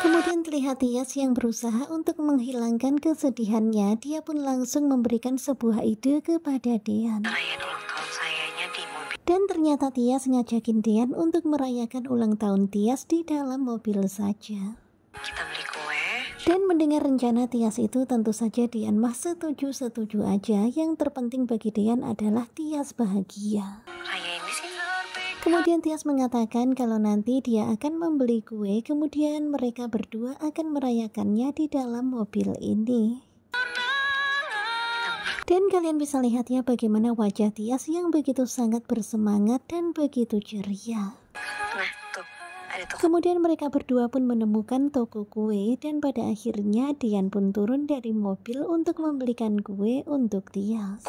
Kemudian terlihat Tias yang berusaha untuk menghilangkan kesedihannya. Dia pun langsung memberikan sebuah ide kepada Dian. Dan ternyata Tias ngajakin Dian untuk merayakan ulang tahun Tias di dalam mobil saja. Kita beli kue. Dan mendengar rencana Tias itu tentu saja Dian mah setuju-setuju aja. Yang terpenting bagi Dian adalah Tias bahagia. Raya Kemudian Tias mengatakan kalau nanti dia akan membeli kue, kemudian mereka berdua akan merayakannya di dalam mobil ini. Dan kalian bisa lihat ya bagaimana wajah Tias yang begitu sangat bersemangat dan begitu ceria. Kemudian mereka berdua pun menemukan toko kue dan pada akhirnya Dian pun turun dari mobil untuk membelikan kue untuk Tias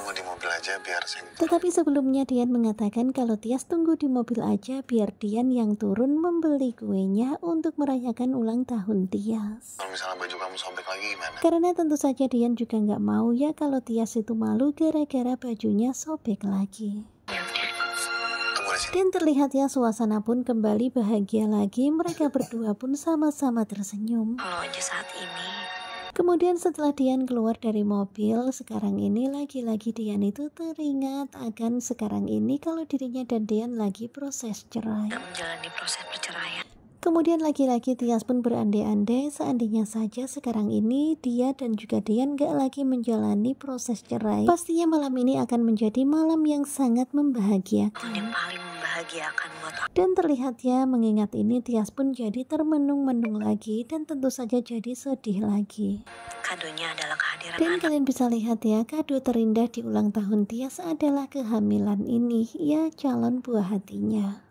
aja biar Tetapi sebelumnya Dian mengatakan kalau Tias tunggu di mobil aja biar Dian yang turun membeli kuenya untuk merayakan ulang tahun Tias. Kalau misalnya baju kamu sobek lagi gimana? Karena tentu saja Dian juga nggak mau ya kalau Tias itu malu gara-gara bajunya sobek lagi. Dan terlihat ya suasana pun kembali bahagia lagi. Mereka berdua pun sama-sama tersenyum. Kalau aja saat ini Kemudian setelah Dian keluar dari mobil, sekarang ini lagi-lagi Dian itu teringat akan sekarang ini kalau dirinya dan Dian lagi proses cerai. Menjalani proses perceraian. Kemudian lagi-lagi Tias pun berandai-andai seandainya saja sekarang ini dia dan juga Dian gak lagi menjalani proses cerai. Pastinya malam ini akan menjadi malam yang sangat membahagiakan. Yang membahagiakan buat aku. Dan terlihatnya mengingat ini Tias pun jadi termenung-menung lagi dan tentu saja jadi sedih lagi. Kadonya adalah kehadiran Dan anak. kalian bisa lihat ya, kado terindah di ulang tahun Tias adalah kehamilan ini, ya calon buah hatinya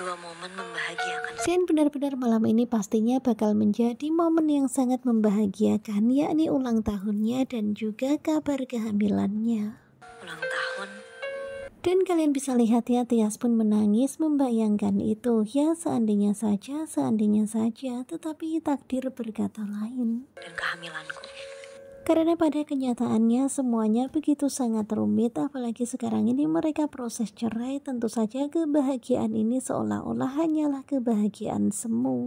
dua momen membahagiakan. Dan benar-benar malam ini pastinya bakal menjadi momen yang sangat membahagiakan, yakni ulang tahunnya dan juga kabar kehamilannya. Dan kalian bisa lihat ya Tias pun menangis membayangkan itu Ya seandainya saja, seandainya saja Tetapi takdir berkata lain Dan kehamilanku karena pada kenyataannya semuanya begitu sangat rumit apalagi sekarang ini mereka proses cerai tentu saja kebahagiaan ini seolah-olah hanyalah kebahagiaan semu.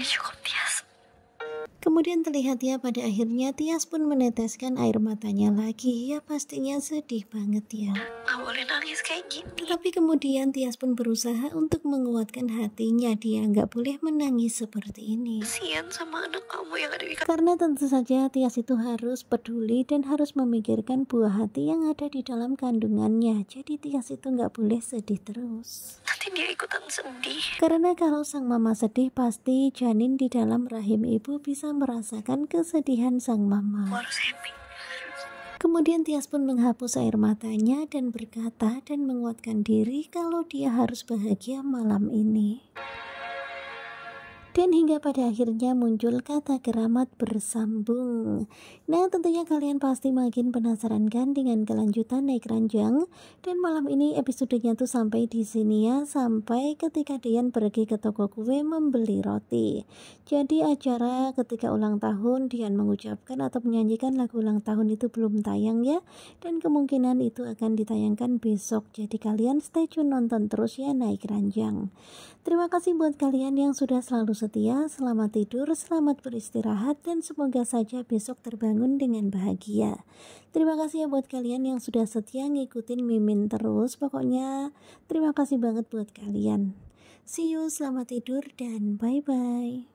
Kemudian terlihat terlihatnya pada akhirnya Tias pun meneteskan air matanya lagi. Ya pastinya sedih banget ya. Gak boleh nangis kayak gini. Tetapi kemudian Tias pun berusaha untuk menguatkan hatinya. Dia nggak boleh menangis seperti ini. Sian sama anak kamu yang ada di Karena tentu saja Tias itu harus peduli dan harus memikirkan buah hati yang ada di dalam kandungannya. Jadi Tias itu nggak boleh sedih terus. Nanti dia ikut sedih. Karena kalau sang mama sedih, pasti janin di dalam rahim ibu bisa merasakan kesedihan sang mama. Kemudian Tias pun menghapus air matanya dan berkata dan menguatkan diri kalau dia harus bahagia malam ini dan hingga pada akhirnya muncul kata keramat bersambung. Nah, tentunya kalian pasti makin penasaran kan dengan kelanjutan naik ranjang dan malam ini episodenya tuh sampai di sini ya, sampai ketika Dian pergi ke toko kue membeli roti. Jadi acara ketika ulang tahun Dian mengucapkan atau menyanyikan lagu ulang tahun itu belum tayang ya dan kemungkinan itu akan ditayangkan besok. Jadi kalian stay tune nonton terus ya naik ranjang. Terima kasih buat kalian yang sudah selalu setia, selamat tidur, selamat beristirahat, dan semoga saja besok terbangun dengan bahagia. Terima kasih ya buat kalian yang sudah setia ngikutin Mimin terus. Pokoknya terima kasih banget buat kalian. See you, selamat tidur, dan bye-bye.